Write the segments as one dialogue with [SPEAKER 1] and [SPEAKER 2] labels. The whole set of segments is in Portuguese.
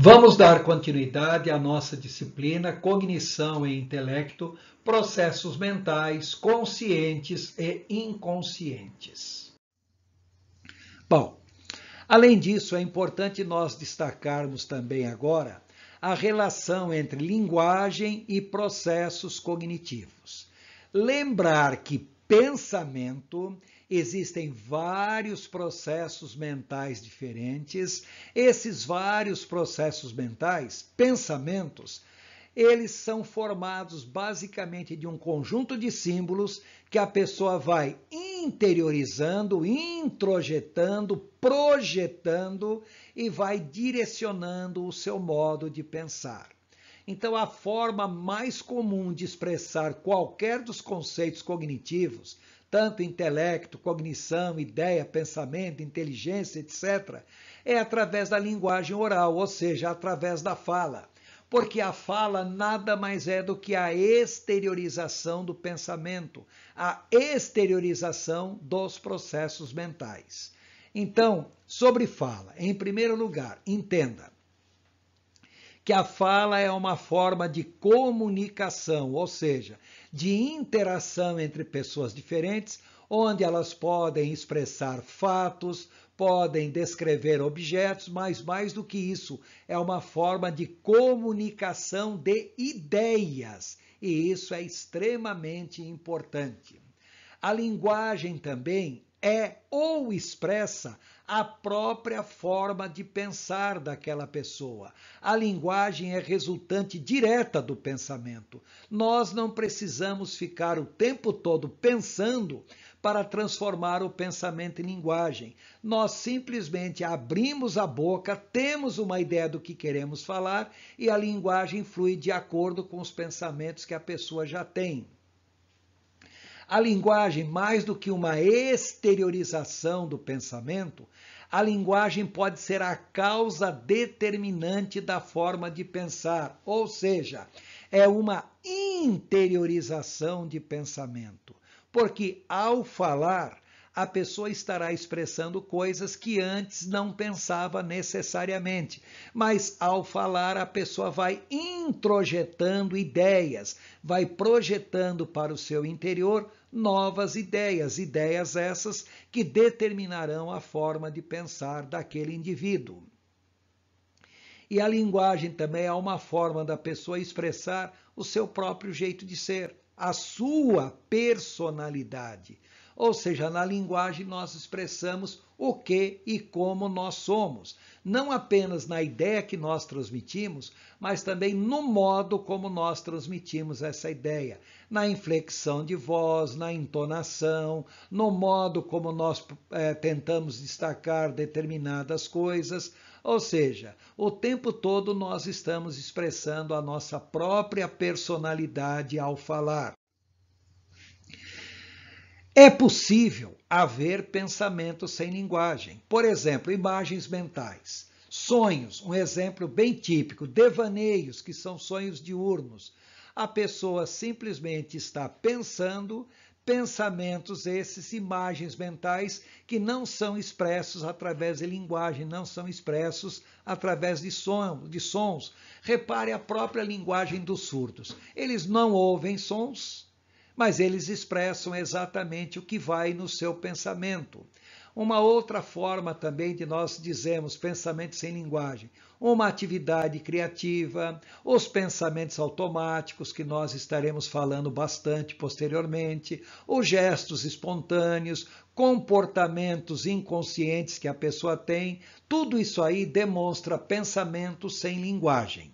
[SPEAKER 1] Vamos dar continuidade à nossa disciplina Cognição e Intelecto, Processos Mentais Conscientes e Inconscientes. Bom, além disso, é importante nós destacarmos também agora a relação entre linguagem e processos cognitivos. Lembrar que pensamento existem vários processos mentais diferentes. Esses vários processos mentais, pensamentos, eles são formados basicamente de um conjunto de símbolos que a pessoa vai interiorizando, introjetando, projetando e vai direcionando o seu modo de pensar. Então, a forma mais comum de expressar qualquer dos conceitos cognitivos, tanto intelecto, cognição, ideia, pensamento, inteligência, etc., é através da linguagem oral, ou seja, através da fala. Porque a fala nada mais é do que a exteriorização do pensamento, a exteriorização dos processos mentais. Então, sobre fala, em primeiro lugar, entenda que a fala é uma forma de comunicação, ou seja, de interação entre pessoas diferentes, onde elas podem expressar fatos, podem descrever objetos, mas mais do que isso, é uma forma de comunicação de ideias, e isso é extremamente importante. A linguagem também é ou expressa a própria forma de pensar daquela pessoa. A linguagem é resultante direta do pensamento. Nós não precisamos ficar o tempo todo pensando para transformar o pensamento em linguagem. Nós simplesmente abrimos a boca, temos uma ideia do que queremos falar e a linguagem flui de acordo com os pensamentos que a pessoa já tem. A linguagem, mais do que uma exteriorização do pensamento, a linguagem pode ser a causa determinante da forma de pensar, ou seja, é uma interiorização de pensamento. Porque ao falar, a pessoa estará expressando coisas que antes não pensava necessariamente, mas ao falar, a pessoa vai introjetando ideias, vai projetando para o seu interior novas ideias, ideias essas que determinarão a forma de pensar daquele indivíduo. E a linguagem também é uma forma da pessoa expressar o seu próprio jeito de ser, a sua personalidade. Ou seja, na linguagem nós expressamos o que e como nós somos, não apenas na ideia que nós transmitimos, mas também no modo como nós transmitimos essa ideia, na inflexão de voz, na entonação, no modo como nós é, tentamos destacar determinadas coisas. Ou seja, o tempo todo nós estamos expressando a nossa própria personalidade ao falar. É possível haver pensamento sem linguagem, por exemplo, imagens mentais. Sonhos, um exemplo bem típico, devaneios, que são sonhos diurnos. A pessoa simplesmente está pensando pensamentos esses, imagens mentais que não são expressos através de linguagem, não são expressos através de, som, de sons. Repare a própria linguagem dos surdos. Eles não ouvem sons, mas eles expressam exatamente o que vai no seu pensamento. Uma outra forma também de nós dizermos pensamento sem linguagem, uma atividade criativa, os pensamentos automáticos, que nós estaremos falando bastante posteriormente, os gestos espontâneos, comportamentos inconscientes que a pessoa tem, tudo isso aí demonstra pensamento sem linguagem.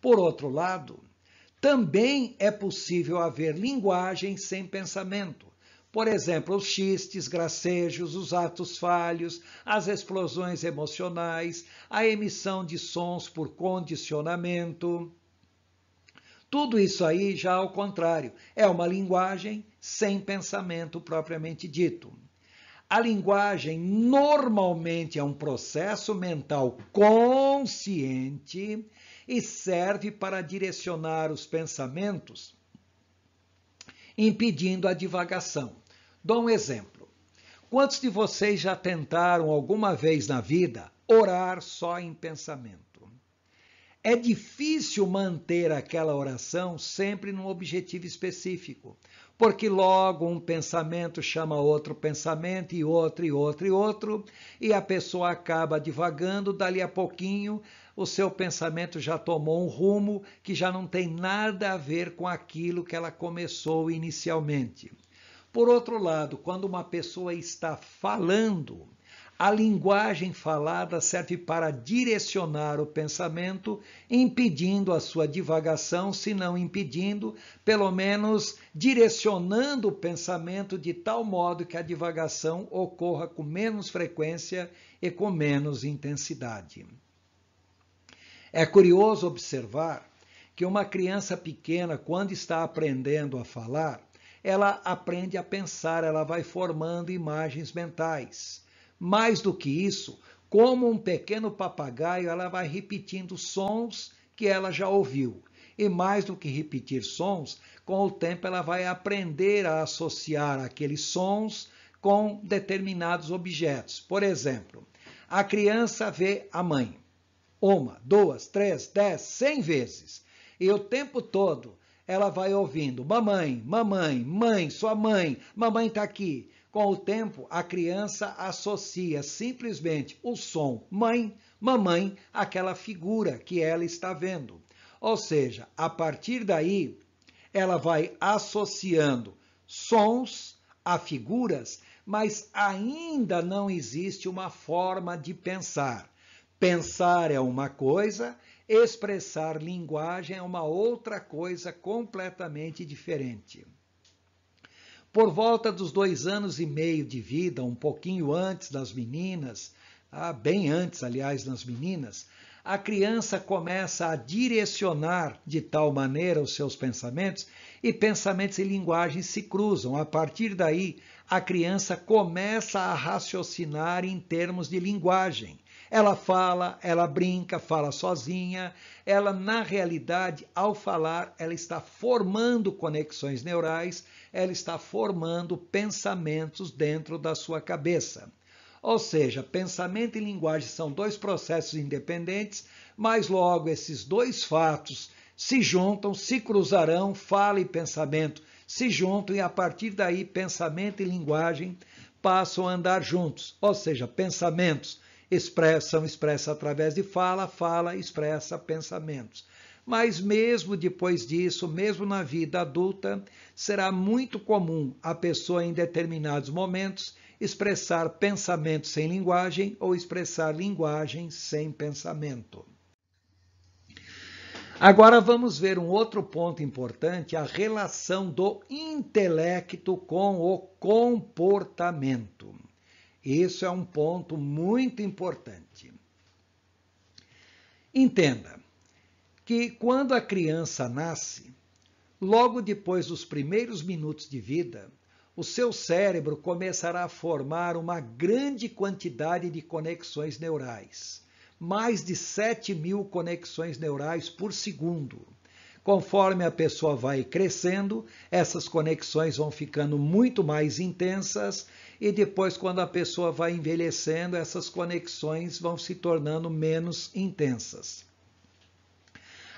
[SPEAKER 1] Por outro lado, também é possível haver linguagem sem pensamento. Por exemplo, os xistes, gracejos, os atos falhos, as explosões emocionais, a emissão de sons por condicionamento. Tudo isso aí já ao contrário, é uma linguagem sem pensamento propriamente dito. A linguagem normalmente é um processo mental consciente e serve para direcionar os pensamentos, impedindo a divagação. Dou um exemplo. Quantos de vocês já tentaram alguma vez na vida orar só em pensamento? É difícil manter aquela oração sempre num objetivo específico, porque logo um pensamento chama outro pensamento e outro e outro e outro, e a pessoa acaba divagando, dali a pouquinho o seu pensamento já tomou um rumo que já não tem nada a ver com aquilo que ela começou inicialmente. Por outro lado, quando uma pessoa está falando, a linguagem falada serve para direcionar o pensamento, impedindo a sua divagação, se não impedindo, pelo menos direcionando o pensamento de tal modo que a divagação ocorra com menos frequência e com menos intensidade. É curioso observar que uma criança pequena, quando está aprendendo a falar, ela aprende a pensar, ela vai formando imagens mentais. Mais do que isso, como um pequeno papagaio, ela vai repetindo sons que ela já ouviu. E mais do que repetir sons, com o tempo ela vai aprender a associar aqueles sons com determinados objetos. Por exemplo, a criança vê a mãe uma, duas, três, dez, cem vezes. E o tempo todo ela vai ouvindo: mamãe, mamãe, mãe, sua mãe, mamãe está aqui. Com o tempo, a criança associa simplesmente o som mãe, mamãe, aquela figura que ela está vendo. Ou seja, a partir daí, ela vai associando sons a figuras, mas ainda não existe uma forma de pensar. Pensar é uma coisa, expressar linguagem é uma outra coisa completamente diferente. Por volta dos dois anos e meio de vida, um pouquinho antes das meninas, ah, bem antes, aliás, das meninas, a criança começa a direcionar de tal maneira os seus pensamentos e pensamentos e linguagens se cruzam. A partir daí, a criança começa a raciocinar em termos de linguagem. Ela fala, ela brinca, fala sozinha. Ela, na realidade, ao falar, ela está formando conexões neurais, ela está formando pensamentos dentro da sua cabeça. Ou seja, pensamento e linguagem são dois processos independentes, mas logo esses dois fatos se juntam, se cruzarão, fala e pensamento se juntam e a partir daí pensamento e linguagem passam a andar juntos. Ou seja, pensamentos expressão expressa através de fala, fala expressa pensamentos. Mas mesmo depois disso, mesmo na vida adulta, será muito comum a pessoa em determinados momentos expressar pensamentos sem linguagem ou expressar linguagem sem pensamento. Agora vamos ver um outro ponto importante, a relação do intelecto com o comportamento. Isso é um ponto muito importante. Entenda que quando a criança nasce, logo depois dos primeiros minutos de vida, o seu cérebro começará a formar uma grande quantidade de conexões neurais, mais de 7 mil conexões neurais por segundo. Conforme a pessoa vai crescendo, essas conexões vão ficando muito mais intensas e depois, quando a pessoa vai envelhecendo, essas conexões vão se tornando menos intensas.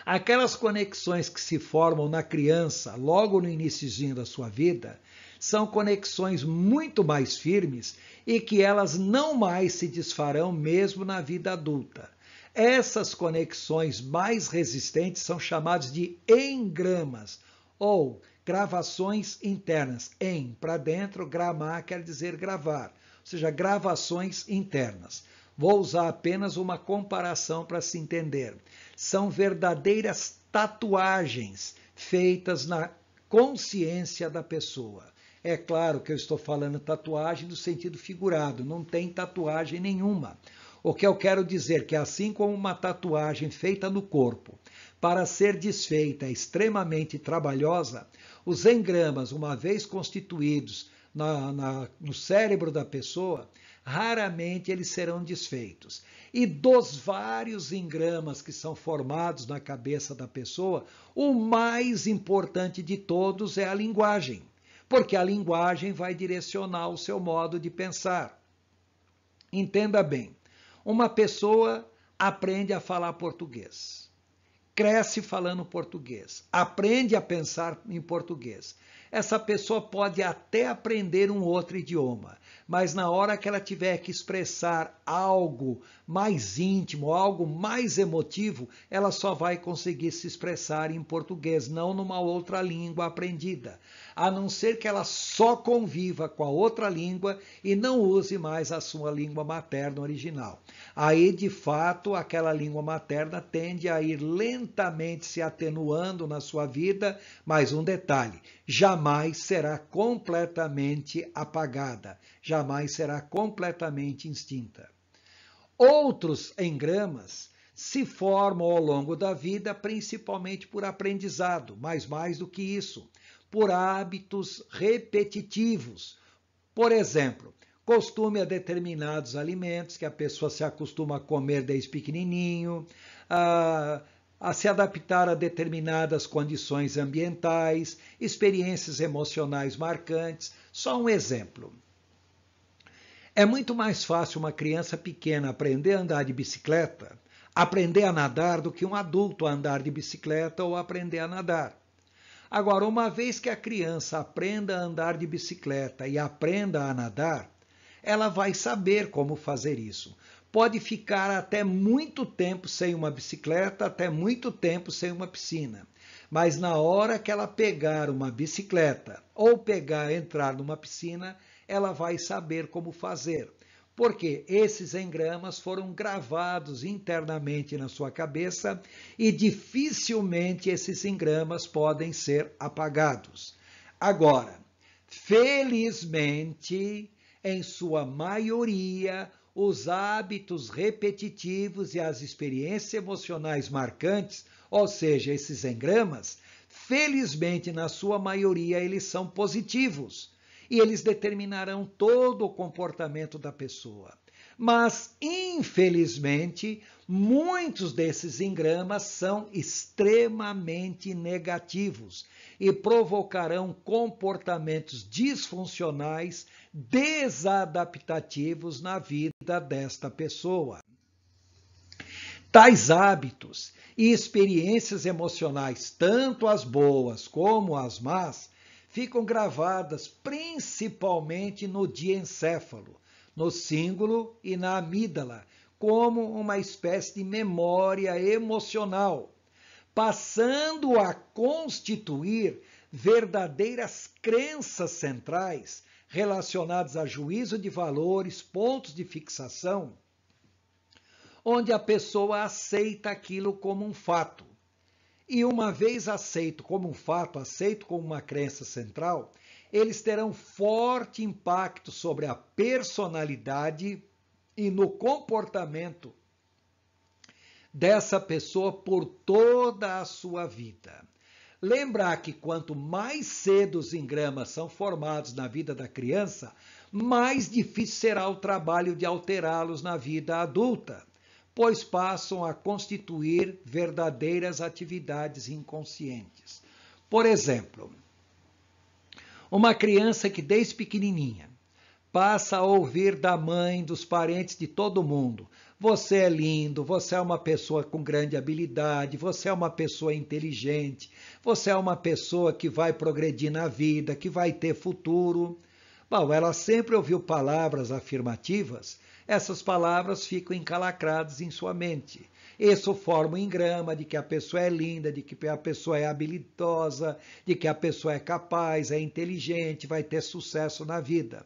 [SPEAKER 1] Aquelas conexões que se formam na criança, logo no iníciozinho da sua vida, são conexões muito mais firmes e que elas não mais se desfarão mesmo na vida adulta. Essas conexões mais resistentes são chamadas de engramas ou gravações internas. Em, para dentro, gramar quer dizer gravar, ou seja, gravações internas. Vou usar apenas uma comparação para se entender. São verdadeiras tatuagens feitas na consciência da pessoa. É claro que eu estou falando tatuagem no sentido figurado, não tem tatuagem nenhuma. O que eu quero dizer que assim como uma tatuagem feita no corpo, para ser desfeita é extremamente trabalhosa, os engramas, uma vez constituídos na, na, no cérebro da pessoa, raramente eles serão desfeitos. E dos vários engramas que são formados na cabeça da pessoa, o mais importante de todos é a linguagem, porque a linguagem vai direcionar o seu modo de pensar. Entenda bem, uma pessoa aprende a falar português, cresce falando português, aprende a pensar em português. Essa pessoa pode até aprender um outro idioma, mas na hora que ela tiver que expressar algo mais íntimo, algo mais emotivo, ela só vai conseguir se expressar em português, não numa outra língua aprendida. A não ser que ela só conviva com a outra língua e não use mais a sua língua materna original. Aí, de fato, aquela língua materna tende a ir lentamente se atenuando na sua vida, mas um detalhe, jamais será completamente apagada, jamais será completamente extinta. Outros engramas se formam ao longo da vida principalmente por aprendizado, mas mais do que isso, por hábitos repetitivos. Por exemplo, costume a determinados alimentos que a pessoa se acostuma a comer desde pequenininho, a ah, a se adaptar a determinadas condições ambientais, experiências emocionais marcantes. Só um exemplo. É muito mais fácil uma criança pequena aprender a andar de bicicleta, aprender a nadar, do que um adulto a andar de bicicleta ou aprender a nadar. Agora, uma vez que a criança aprenda a andar de bicicleta e aprenda a nadar, ela vai saber como fazer isso, pode ficar até muito tempo sem uma bicicleta, até muito tempo sem uma piscina. Mas na hora que ela pegar uma bicicleta ou pegar entrar numa piscina, ela vai saber como fazer. Porque esses engramas foram gravados internamente na sua cabeça e dificilmente esses engramas podem ser apagados. Agora, felizmente, em sua maioria, os hábitos repetitivos e as experiências emocionais marcantes, ou seja, esses engramas, felizmente, na sua maioria, eles são positivos e eles determinarão todo o comportamento da pessoa. Mas, infelizmente, muitos desses engramas são extremamente negativos e provocarão comportamentos disfuncionais desadaptativos na vida desta pessoa. Tais hábitos e experiências emocionais, tanto as boas como as más, ficam gravadas principalmente no diencéfalo, no cíngulo e na amígdala, como uma espécie de memória emocional, passando a constituir verdadeiras crenças centrais relacionados a juízo de valores, pontos de fixação, onde a pessoa aceita aquilo como um fato. E uma vez aceito como um fato, aceito como uma crença central, eles terão forte impacto sobre a personalidade e no comportamento dessa pessoa por toda a sua vida. Lembrar que quanto mais cedo os engramas são formados na vida da criança, mais difícil será o trabalho de alterá-los na vida adulta, pois passam a constituir verdadeiras atividades inconscientes. Por exemplo, uma criança que desde pequenininha Passa a ouvir da mãe, dos parentes, de todo mundo. Você é lindo, você é uma pessoa com grande habilidade, você é uma pessoa inteligente, você é uma pessoa que vai progredir na vida, que vai ter futuro. Bom, ela sempre ouviu palavras afirmativas, essas palavras ficam encalacradas em sua mente. Isso forma um engrama de que a pessoa é linda, de que a pessoa é habilidosa, de que a pessoa é capaz, é inteligente, vai ter sucesso na vida.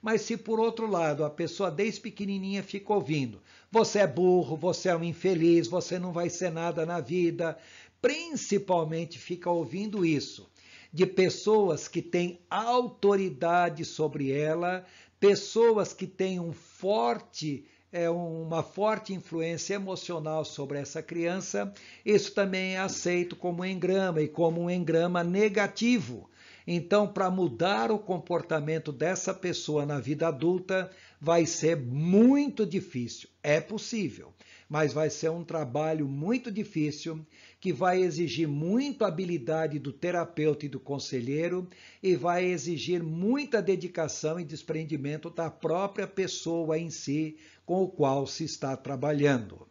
[SPEAKER 1] Mas se por outro lado a pessoa desde pequenininha fica ouvindo, você é burro, você é um infeliz, você não vai ser nada na vida, principalmente fica ouvindo isso de pessoas que têm autoridade sobre ela, pessoas que têm um forte é uma forte influência emocional sobre essa criança, isso também é aceito como engrama e como um engrama negativo. Então, para mudar o comportamento dessa pessoa na vida adulta, vai ser muito difícil. É possível, mas vai ser um trabalho muito difícil que vai exigir muita habilidade do terapeuta e do conselheiro e vai exigir muita dedicação e desprendimento da própria pessoa em si com o qual se está trabalhando.